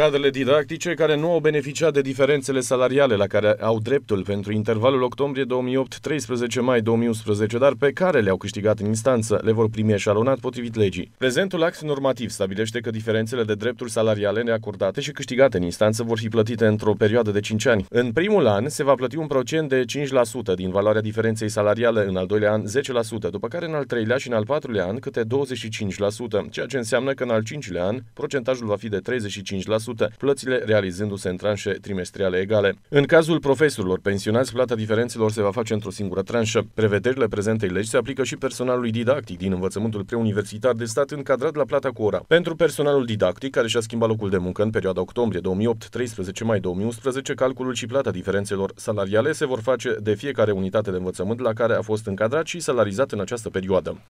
Cadrele didactice care nu au beneficiat de diferențele salariale la care au dreptul pentru intervalul octombrie 2008-13 mai 2011, dar pe care le-au câștigat în instanță, le vor primi eșalonat potrivit legii. Prezentul act normativ stabilește că diferențele de drepturi salariale neacordate și câștigate în instanță vor fi plătite într-o perioadă de 5 ani. În primul an se va plăti un procent de 5% din valoarea diferenței salariale, în al doilea an 10%, după care în al treilea și în al patrulea an câte 25%, ceea ce înseamnă că în al cincilea an procentajul va fi de 35% plățile realizându-se în tranșe trimestriale egale. În cazul profesorilor pensionați, plata diferențelor se va face într-o singură tranșă. Prevederile prezentei legi se aplică și personalului didactic din învățământul preuniversitar de stat încadrat la plata cu ora. Pentru personalul didactic care și-a schimbat locul de muncă în perioada octombrie 2008-13 mai 2011, calculul și plata diferențelor salariale se vor face de fiecare unitate de învățământ la care a fost încadrat și salarizat în această perioadă.